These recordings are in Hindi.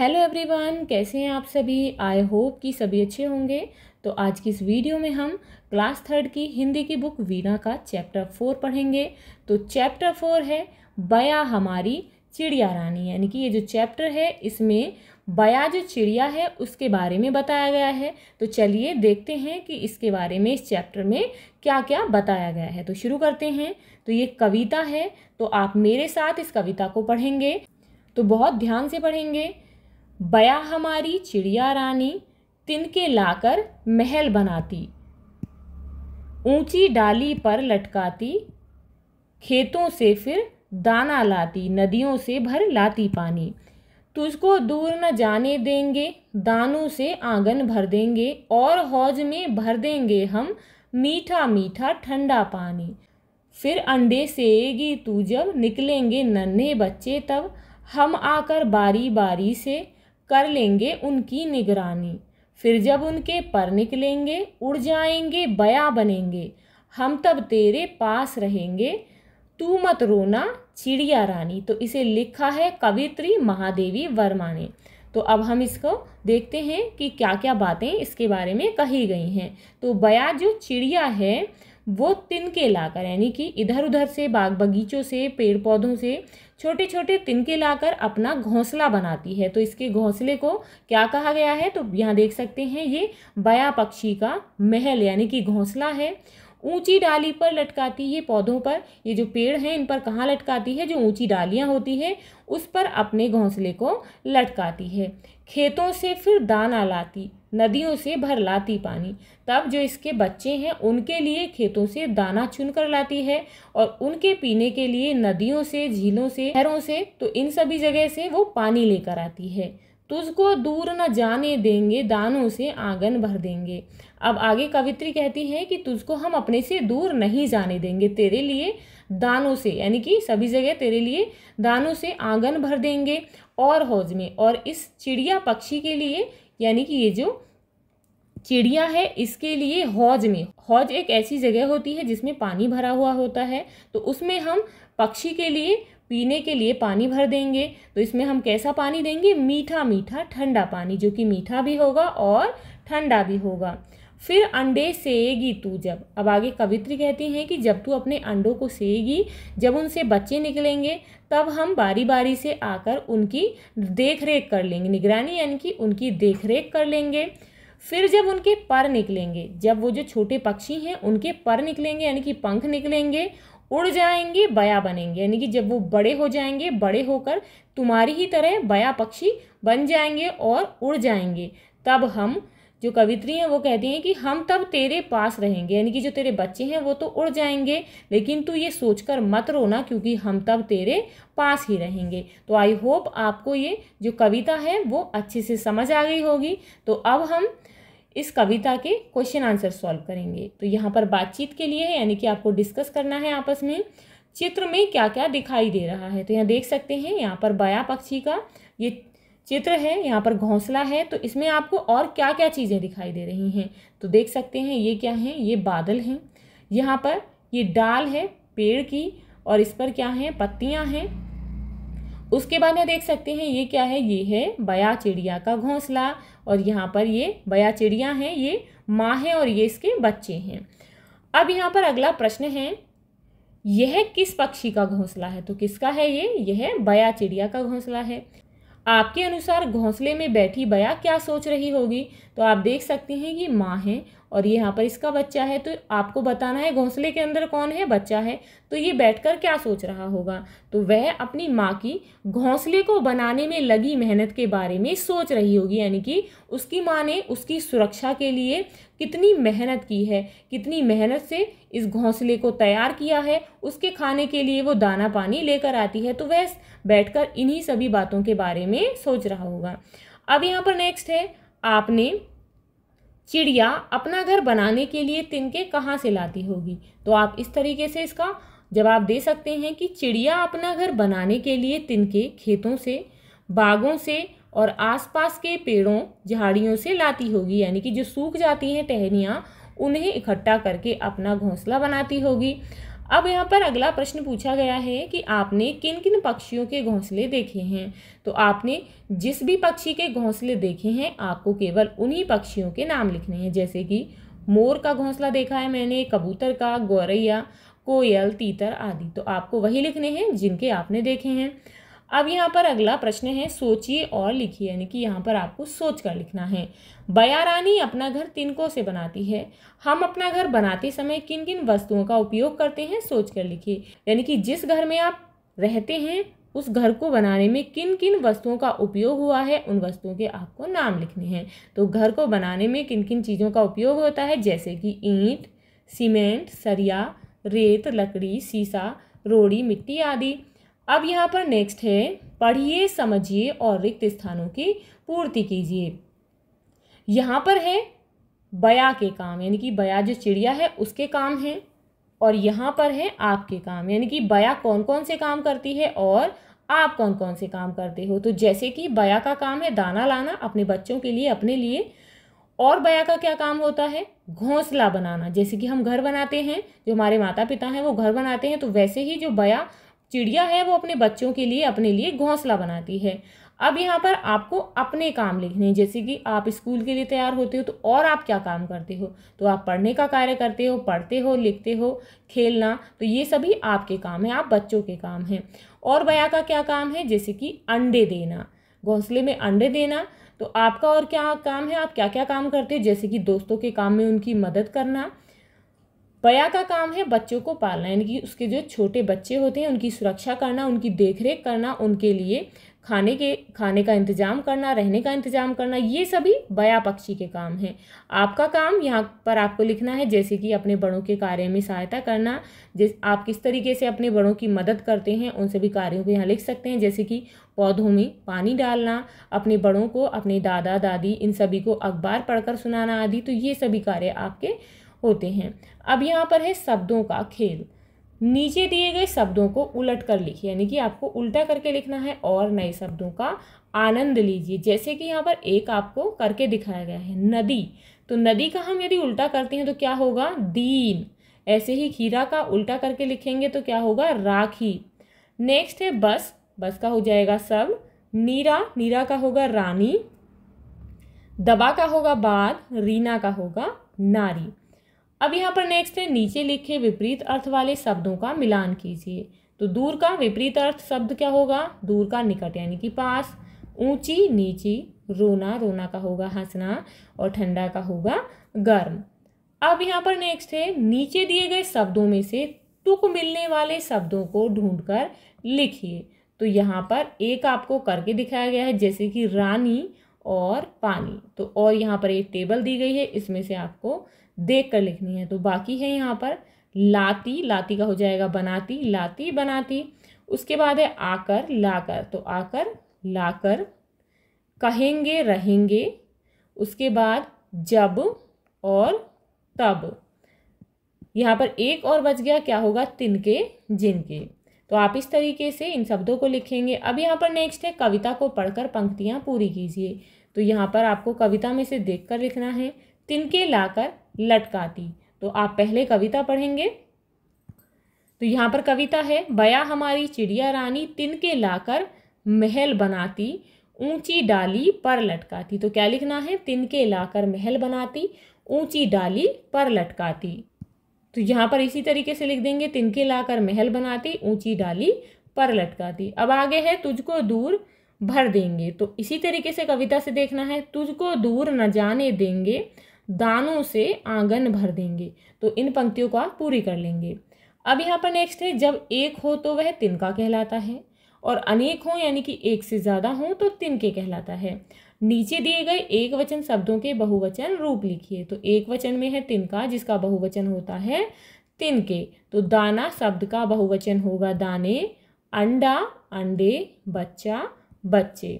हेलो एवरीवन कैसे हैं आप सभी आई होप कि सभी अच्छे होंगे तो आज की इस वीडियो में हम क्लास थर्ड की हिंदी की बुक वीणा का चैप्टर फोर पढ़ेंगे तो चैप्टर फोर है बया हमारी चिड़िया रानी यानी कि ये जो चैप्टर है इसमें बया जो चिड़िया है उसके बारे में बताया गया है तो चलिए देखते हैं कि इसके बारे में इस चैप्टर में क्या क्या बताया गया है तो शुरू करते हैं तो ये कविता है तो आप मेरे साथ इस कविता को पढ़ेंगे तो बहुत ध्यान से पढ़ेंगे बया हमारी चिड़िया रानी तिनके लाकर महल बनाती ऊंची डाली पर लटकाती खेतों से फिर दाना लाती नदियों से भर लाती पानी तुझको दूर न जाने देंगे दानों से आंगन भर देंगे और हौज में भर देंगे हम मीठा मीठा ठंडा पानी फिर अंडे सेगी तू जब निकलेंगे नन्हे बच्चे तब हम आकर बारी बारी से कर लेंगे उनकी निगरानी फिर जब उनके पर निकलेंगे उड़ जाएंगे बया बनेंगे हम तब तेरे पास रहेंगे तू मत रोना चिड़िया रानी तो इसे लिखा है कवित्री महादेवी वर्मा ने तो अब हम इसको देखते हैं कि क्या क्या बातें इसके बारे में कही गई हैं तो बया जो चिड़िया है वो तिनके लाकर यानी कि इधर उधर से बाग बगीचों से पेड़ पौधों से छोटे छोटे तिनके लाकर अपना घोंसला बनाती है तो इसके घोंसले को क्या कहा गया है तो यहाँ देख सकते हैं ये बया पक्षी का महल यानी कि घोंसला है ऊंची डाली पर लटकाती है पौधों पर ये जो पेड़ हैं इन पर कहाँ लटकाती है जो ऊंची डालियाँ होती है उस पर अपने घोंसले को लटकाती है खेतों से फिर दाना लाती नदियों से भर लाती पानी तब जो इसके बच्चे हैं उनके लिए खेतों से दाना चुन कर लाती है और उनके पीने के लिए नदियों से झीलों से नहरों से तो इन सभी जगह से वो पानी लेकर आती है तुझको दूर न जाने देंगे दानों से आंगन भर देंगे अब आगे कवित्री कहती है कि तुझको हम अपने से दूर नहीं जाने देंगे तेरे लिए दानों से यानी कि सभी जगह तेरे लिए दानों से आंगन भर देंगे और हौज में और इस चिड़िया पक्षी के लिए यानी कि ये जो चिड़िया है इसके लिए हौज में हौज एक ऐसी जगह होती है जिसमें पानी भरा हुआ होता है तो उसमें हम पक्षी के लिए पीने के लिए पानी भर देंगे तो इसमें हम कैसा पानी देंगे मीठा मीठा ठंडा पानी जो कि मीठा भी होगा और ठंडा भी होगा फिर अंडे सेएगी तू जब अब आगे कवित्री कहती हैं कि जब तू अपने अंडों को सेएगी जब उनसे बच्चे निकलेंगे तब हम बारी बारी से आकर उनकी देख रेख कर लेंगे निगरानी यानी कि उनकी देख रेख कर लेंगे फिर जब उनके पर निकलेंगे जब वो जो छोटे पक्षी हैं उनके पर निकलेंगे यानी कि पंख निकलेंगे उड़ जाएंगे बया बनेंगे यानी कि जब वो बड़े हो जाएंगे बड़े होकर तुम्हारी ही तरह बया पक्षी बन जाएंगे और उड़ जाएंगे तब हम जो कवित्री हैं वो कहती हैं कि हम तब तेरे पास रहेंगे यानी कि जो तेरे बच्चे हैं वो तो उड़ जाएंगे लेकिन तू ये सोचकर मत रोना क्योंकि हम तब तेरे पास ही रहेंगे तो आई होप आपको ये जो कविता है वो अच्छे से समझ आ गई होगी तो अब हम इस कविता के क्वेश्चन आंसर सॉल्व करेंगे तो यहाँ पर बातचीत के लिए है यानी कि आपको डिस्कस करना है आपस में चित्र में क्या क्या दिखाई दे रहा है तो यहाँ देख सकते हैं यहाँ पर बया पक्षी का ये चित्र है यहाँ पर घोंसला है तो इसमें आपको और क्या क्या चीज़ें दिखाई दे रही हैं तो देख सकते हैं ये क्या है ये बादल हैं यहाँ पर ये डाल है पेड़ की और इस पर क्या है पत्तियाँ हैं उसके बाद में देख सकते हैं ये क्या है ये है बया चिड़िया का घोंसला और यहाँ पर ये बया चिड़िया हैं ये माँ है और ये इसके बच्चे हैं अब यहाँ पर अगला प्रश्न है यह किस पक्षी का घोंसला है तो किसका है ये यह बया चिड़िया का घोंसला है आपके अनुसार घोंसले में बैठी बया क्या सोच रही होगी तो आप देख सकते हैं कि माँ है और ये यहाँ पर इसका बच्चा है तो आपको बताना है घोंसले के अंदर कौन है बच्चा है तो ये बैठकर क्या सोच रहा होगा तो वह अपनी माँ की घोंसले को बनाने में लगी मेहनत के बारे में सोच रही होगी यानी कि उसकी माँ ने उसकी सुरक्षा के लिए कितनी मेहनत की है कितनी मेहनत से इस घोंसले को तैयार किया है उसके खाने के लिए वो दाना पानी लेकर आती है तो वह बैठ इन्हीं सभी बातों के बारे में सोच रहा होगा अब यहाँ पर नेक्स्ट है आपने चिड़िया अपना घर बनाने के लिए तिनके कहाँ से लाती होगी तो आप इस तरीके से इसका जवाब दे सकते हैं कि चिड़िया अपना घर बनाने के लिए तिनके खेतों से बागों से और आसपास के पेड़ों झाड़ियों से लाती होगी यानी कि जो सूख जाती हैं टहनियाँ उन्हें इकट्ठा करके अपना घोंसला बनाती होगी अब यहाँ पर अगला प्रश्न पूछा गया है कि आपने किन किन पक्षियों के घोंसले देखे हैं तो आपने जिस भी पक्षी के घोंसले देखे हैं आपको केवल उन्हीं पक्षियों के नाम लिखने हैं जैसे कि मोर का घोंसला देखा है मैंने कबूतर का गौरैया कोयल तीतर आदि तो आपको वही लिखने हैं जिनके आपने देखे हैं अब यहाँ पर अगला प्रश्न है सोचिए और लिखिए यानी कि यहाँ पर आपको सोच कर लिखना है बया रानी अपना घर तिनकों से बनाती है हम अपना घर बनाते समय किन किन वस्तुओं का उपयोग करते हैं सोच कर लिखिए यानी कि जिस घर में आप रहते हैं उस घर को बनाने में किन किन वस्तुओं का उपयोग हुआ है उन वस्तुओं के आपको नाम लिखने हैं तो घर को बनाने में किन किन चीज़ों का उपयोग होता है जैसे कि ईंट सीमेंट सरिया रेत लकड़ी सीसा रोड़ी मिट्टी आदि अब यहाँ पर नेक्स्ट है पढ़िए समझिए और रिक्त स्थानों की पूर्ति कीजिए यहाँ पर है बया के काम यानी कि बया जो चिड़िया है उसके काम है और यहाँ पर है आपके काम यानी कि बया कौन कौन से काम करती है और आप कौन कौन से काम करते हो तो जैसे कि बया का काम है दाना लाना अपने बच्चों के लिए अपने लिए और बया का क्या काम होता है घोंसला बनाना जैसे कि हम घर बनाते हैं जो हमारे माता पिता हैं वो घर बनाते हैं तो वैसे ही जो बया चिड़िया है वो अपने बच्चों के लिए अपने लिए घोंसला बनाती है अब यहाँ पर आपको अपने काम लिखने हैं जैसे कि आप स्कूल के लिए तैयार होते हो तो और आप क्या काम करते हो तो आप पढ़ने का कार्य करते हो पढ़ते हो लिखते हो खेलना तो ये सभी आपके काम हैं आप बच्चों के काम हैं और बया का क्या काम है जैसे कि अंडे देना घोंसले में अंडे देना तो आपका और क्या काम है आप क्या क्या काम करते हो जैसे कि दोस्तों के काम में उनकी मदद करना बया का काम है बच्चों को पालना यानी कि उसके जो छोटे बच्चे होते हैं उनकी सुरक्षा करना उनकी देखरेख करना उनके लिए खाने के खाने का इंतजाम करना रहने का इंतजाम करना ये सभी बया पक्षी के काम हैं आपका काम यहाँ पर आपको लिखना है जैसे कि अपने बड़ों के कार्य में सहायता करना जिस आप किस तरीके से अपने बड़ों की मदद करते हैं उन सभी कार्यों को यहाँ लिख सकते हैं जैसे कि पौधों में पानी डालना अपने बड़ों को अपने दादा दादी इन सभी को अखबार पढ़कर सुनाना आदि तो ये सभी कार्य आपके होते हैं अब यहाँ पर है शब्दों का खेल नीचे दिए गए शब्दों को उलट कर लिखिए यानी कि आपको उल्टा करके लिखना है और नए शब्दों का आनंद लीजिए जैसे कि यहाँ पर एक आपको करके दिखाया गया है नदी तो नदी का हम यदि उल्टा करते हैं तो क्या होगा दीन ऐसे ही खीरा का उल्टा करके लिखेंगे तो क्या होगा राखी नेक्स्ट है बस बस का हो जाएगा सब नीरा नीरा का होगा रानी दबा का होगा बाद रीना का होगा नारी अब यहाँ पर नेक्स्ट है नीचे लिखे विपरीत अर्थ वाले शब्दों का मिलान कीजिए तो दूर का विपरीत अर्थ शब्द क्या होगा दूर का निकट यानी कि पास ऊंची नीची रोना रोना का होगा हंसना और ठंडा का होगा गर्म अब यहाँ पर नेक्स्ट है नीचे दिए गए शब्दों में से तुक मिलने वाले शब्दों को ढूंढकर लिखिए तो यहाँ पर एक आपको करके दिखाया गया है जैसे कि रानी और पानी तो और यहाँ पर एक टेबल दी गई है इसमें से आपको देख कर लिखनी है तो बाकी है यहाँ पर लाती लाती का हो जाएगा बनाती लाती बनाती उसके बाद है आकर लाकर तो आकर लाकर कहेंगे रहेंगे उसके बाद जब और तब यहाँ पर एक और बच गया क्या होगा तिनके जिनके तो आप इस तरीके से इन शब्दों को लिखेंगे अब यहाँ पर नेक्स्ट है कविता को पढ़कर पंक्तियाँ पूरी कीजिए तो यहाँ पर आपको कविता में से देख कर लिखना है तिनके लाकर लटकाती तो आप पहले कविता पढ़ेंगे तो यहाँ पर कविता है बया हमारी चिड़िया रानी तिनके लाकर महल बनाती ऊंची डाली पर लटकाती तो क्या लिखना है तिनके लाकर महल बनाती ऊंची डाली पर लटकाती तो यहाँ पर इसी तरीके से लिख देंगे तिनके लाकर महल बनाती ऊंची डाली पर लटकाती अब आगे है तुझको दूर भर देंगे तो इसी तरीके से कविता से देखना है तुझको दूर न जाने देंगे दानों से आंगन भर देंगे तो इन पंक्तियों को आप पूरी कर लेंगे अब यहाँ पर नेक्स्ट है जब एक हो तो वह तिनका कहलाता है और अनेक हो यानी कि एक से ज़्यादा हो तो तिनके कहलाता है नीचे दिए गए एक वचन शब्दों के बहुवचन रूप लिखिए तो एक वचन में है तिनका जिसका बहुवचन होता है तिनके तो दाना शब्द का बहुवचन होगा दाने अंडा अंडे बच्चा बच्चे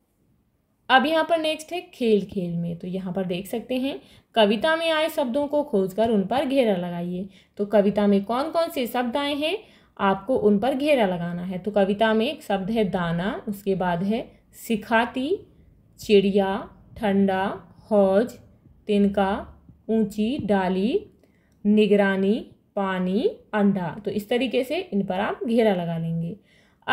अब यहाँ पर नेक्स्ट है खेल खेल में तो यहाँ पर देख सकते हैं कविता में आए शब्दों को खोजकर उन पर घेरा लगाइए तो कविता में कौन कौन से शब्द आए हैं आपको उन पर घेरा लगाना है तो कविता में एक शब्द है दाना उसके बाद है सिखाती चिड़िया ठंडा हौज तिनका ऊंची डाली निगरानी पानी अंडा तो इस तरीके से इन पर आप घेरा लगा लेंगे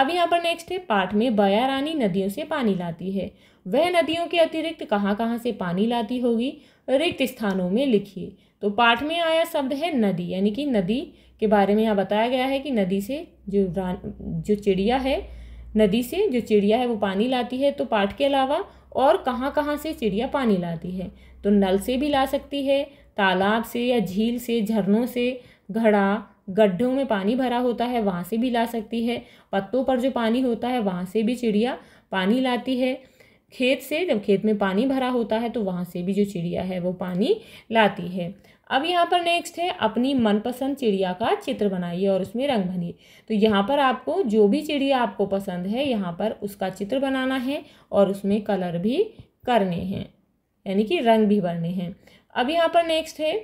अब यहाँ पर नेक्स्ट है पाठ में बया रानी नदियों से पानी लाती है वह नदियों के अतिरिक्त कहाँ कहाँ से पानी लाती होगी रिक्त स्थानों में लिखिए तो पाठ में आया शब्द है नदी यानी कि नदी के बारे में यहाँ बताया गया है कि नदी से जो जो चिड़िया है नदी से जो चिड़िया है वो पानी लाती है तो पाठ के अलावा और कहाँ कहाँ से चिड़िया पानी लाती है तो नल से भी ला सकती है तालाब से या झील से झरनों से घड़ा गड्ढों में पानी भरा होता है वहाँ से भी ला सकती है पत्तों पर जो पानी होता है वहाँ से भी चिड़िया पानी लाती है खेत से जब खेत में पानी भरा होता है तो वहाँ से भी जो चिड़िया है वो पानी लाती है अब यहाँ पर नेक्स्ट है अपनी मनपसंद चिड़िया का चित्र बनाइए और उसमें रंग भरिए तो यहाँ पर आपको जो भी चिड़िया आपको पसंद है यहाँ पर उसका चित्र बनाना है और उसमें कलर भी करने हैं यानी कि रंग भी भरने हैं अब यहाँ पर नेक्स्ट है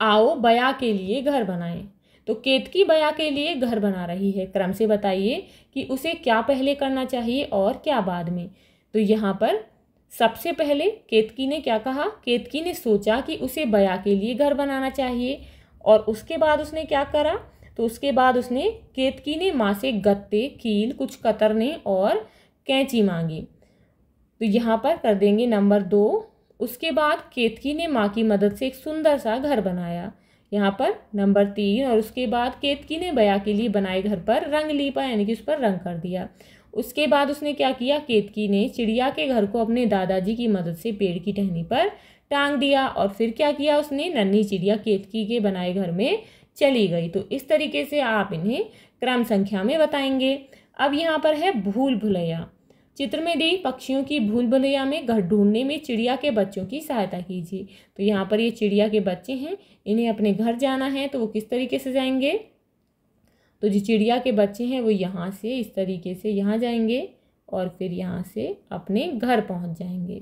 आओ बया के लिए घर बनाएं तो केतकी बया के लिए घर बना रही है क्रम से बताइए कि उसे क्या पहले करना चाहिए और क्या बाद में तो यहाँ पर सबसे पहले केतकी ने क्या कहा केतकी ने सोचा कि उसे बया के लिए घर बनाना चाहिए और उसके बाद उसने क्या करा तो उसके बाद उसने केतकी ने माँ से गत्ते कील कुछ कतरने और कैंची मांगी तो यहाँ पर कर देंगे नंबर दो उसके बाद केतकी ने माँ की मदद से एक सुंदर सा घर बनाया यहाँ पर नंबर तीन और उसके बाद केतकी ने बया के लिए बनाए घर पर रंग लीपा यानी कि उस पर रंग कर दिया उसके बाद उसने क्या किया केतकी ने चिड़िया के घर को अपने दादाजी की मदद से पेड़ की टहनी पर टांग दिया और फिर क्या किया उसने नन्ही चिड़िया केतकी के बनाए घर में चली गई तो इस तरीके से आप इन्हें क्रम संख्या में बताएंगे अब यहाँ पर है भूल भुलैया चित्र में दी पक्षियों की भूल भुलैया में घर ढूंढने में चिड़िया के बच्चों की सहायता कीजिए तो यहाँ पर ये चिड़िया के बच्चे हैं इन्हें अपने घर जाना है तो वो किस तरीके से जाएंगे तो जो चिड़िया के बच्चे हैं वो यहाँ से इस तरीके से यहाँ जाएंगे और फिर यहाँ से अपने घर पहुँच जाएंगे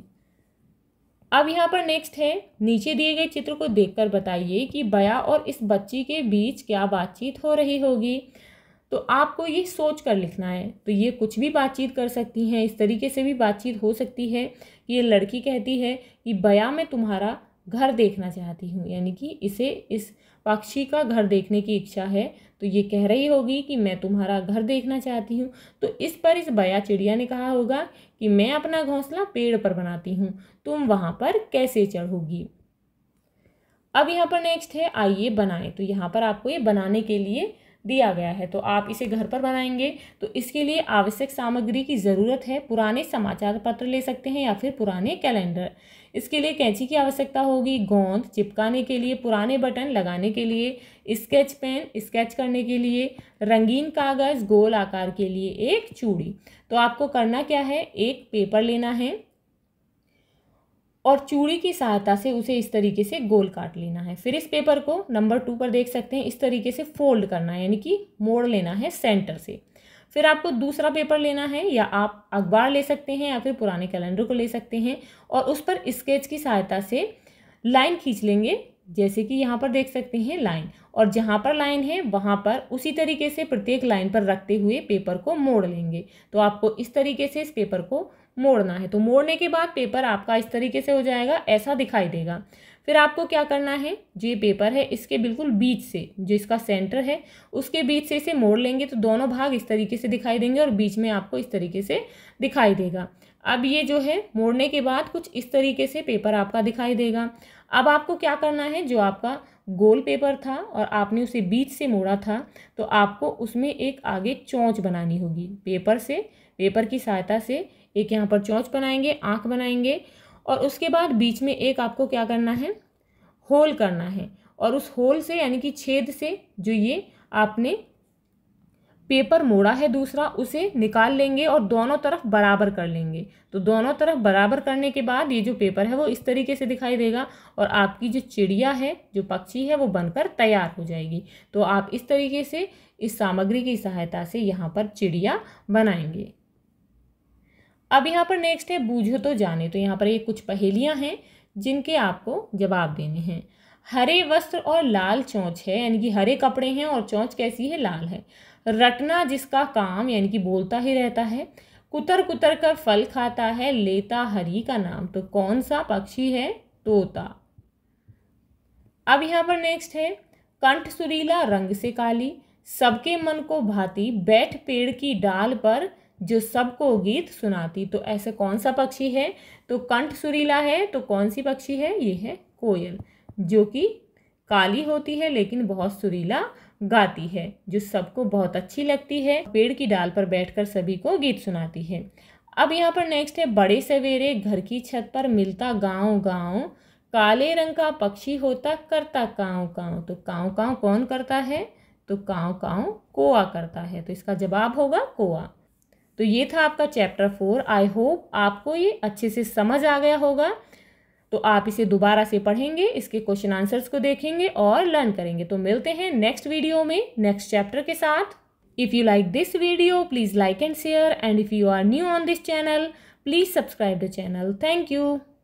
अब यहाँ पर नेक्स्ट है नीचे दिए गए चित्र को देखकर बताइए कि बया और इस बच्ची के बीच क्या बातचीत हो रही होगी तो आपको ये सोच कर लिखना है तो ये कुछ भी बातचीत कर सकती हैं इस तरीके से भी बातचीत हो सकती है ये लड़की कहती है कि बया में तुम्हारा घर देखना चाहती हूँ यानी कि इसे इस पक्षी का घर देखने की इच्छा है तो ये कह रही होगी कि मैं तुम्हारा घर देखना चाहती हूँ तो इस पर इस बया चिड़िया ने कहा होगा कि मैं अपना घोंसला पेड़ पर बनाती हूँ तुम वहाँ पर कैसे चढ़ोगी अब यहाँ पर नेक्स्ट है आइए बनाएं तो यहाँ पर आपको ये बनाने के लिए दिया गया है तो आप इसे घर पर बनाएंगे तो इसके लिए आवश्यक सामग्री की ज़रूरत है पुराने समाचार पत्र ले सकते हैं या फिर पुराने कैलेंडर इसके लिए कैंची की आवश्यकता होगी गोंद चिपकाने के लिए पुराने बटन लगाने के लिए स्केच पेन स्केच करने के लिए रंगीन कागज़ गोल आकार के लिए एक चूड़ी तो आपको करना क्या है एक पेपर लेना है और चूड़ी की सहायता से उसे इस तरीके से गोल काट लेना है फिर इस पेपर को नंबर टू पर देख सकते हैं इस तरीके से फोल्ड करना है यानी कि मोड़ लेना है सेंटर से फिर आपको दूसरा पेपर लेना है या आप अखबार ले सकते हैं या फिर पुराने कैलेंडर को ले सकते हैं और उस पर स्केच की सहायता से लाइन खींच लेंगे जैसे कि यहाँ पर देख सकते हैं लाइन और जहाँ पर लाइन है वहाँ पर उसी तरीके से प्रत्येक लाइन पर रखते हुए पेपर को मोड़ लेंगे तो आपको इस तरीके से इस पेपर को मोड़ना है तो मोड़ने के बाद पेपर आपका इस तरीके से हो जाएगा ऐसा दिखाई देगा फिर आपको क्या करना है जो ये पेपर है इसके बिल्कुल बीच से जो इसका सेंटर है उसके बीच से इसे मोड़ लेंगे तो दोनों भाग इस तरीके से दिखाई देंगे और बीच में आपको इस तरीके से दिखाई देगा अब ये जो है मोड़ने के बाद कुछ इस तरीके से पेपर आपका दिखाई देगा अब आपको क्या करना है जो आपका गोल पेपर था और आपने उसे बीच से मोड़ा था तो आपको उसमें एक आगे चौंच बनानी होगी पेपर से पेपर की सहायता से एक यहाँ पर चौंच बनाएंगे आँख बनाएंगे और उसके बाद बीच में एक आपको क्या करना है होल करना है और उस होल से यानी कि छेद से जो ये आपने पेपर मोड़ा है दूसरा उसे निकाल लेंगे और दोनों तरफ बराबर कर लेंगे तो दोनों तरफ बराबर करने के बाद ये जो पेपर है वो इस तरीके से दिखाई देगा और आपकी जो चिड़िया है जो पक्षी है वो बनकर तैयार हो जाएगी तो आप इस तरीके से इस सामग्री की सहायता से यहाँ पर चिड़िया बनाएंगे अब यहाँ पर नेक्स्ट है बूझो तो जाने तो यहाँ पर ये कुछ पहेलियाँ हैं जिनके आपको जवाब देने हैं हरे वस्त्र और लाल चौंच है यानी कि हरे कपड़े हैं और चौंच कैसी है लाल है रटना जिसका काम यानी कि बोलता ही रहता है कुतर कुतर कर फल खाता है लेता हरी का नाम तो कौन सा पक्षी है तोता अब यहाँ पर नेक्स्ट है कंठ सुरीला रंग से काली सबके मन को भाती बैठ पेड़ की डाल पर जो सबको गीत सुनाती तो ऐसे कौन सा पक्षी है तो कंठ सुरीला है तो कौन सी पक्षी है ये है कोयल जो कि काली होती है लेकिन बहुत सुरीला गाती है जो सबको बहुत अच्छी लगती है पेड़ की डाल पर बैठकर सभी को गीत सुनाती है अब यहाँ पर नेक्स्ट है बड़े सवेरे घर की छत पर मिलता गाँव गाँव काले रंग का पक्षी होता करता काँव काँव तो काँव काँव कौन करता है तो काँव काँव कोआ करता है तो इसका जवाब होगा कोआ तो ये था आपका चैप्टर फोर आई होप आपको ये अच्छे से समझ आ गया होगा तो आप इसे दोबारा से पढ़ेंगे इसके क्वेश्चन आंसर्स को देखेंगे और लर्न करेंगे तो मिलते हैं नेक्स्ट वीडियो में नेक्स्ट चैप्टर के साथ if you like this video please like and share and if you are new on this channel please subscribe the channel thank you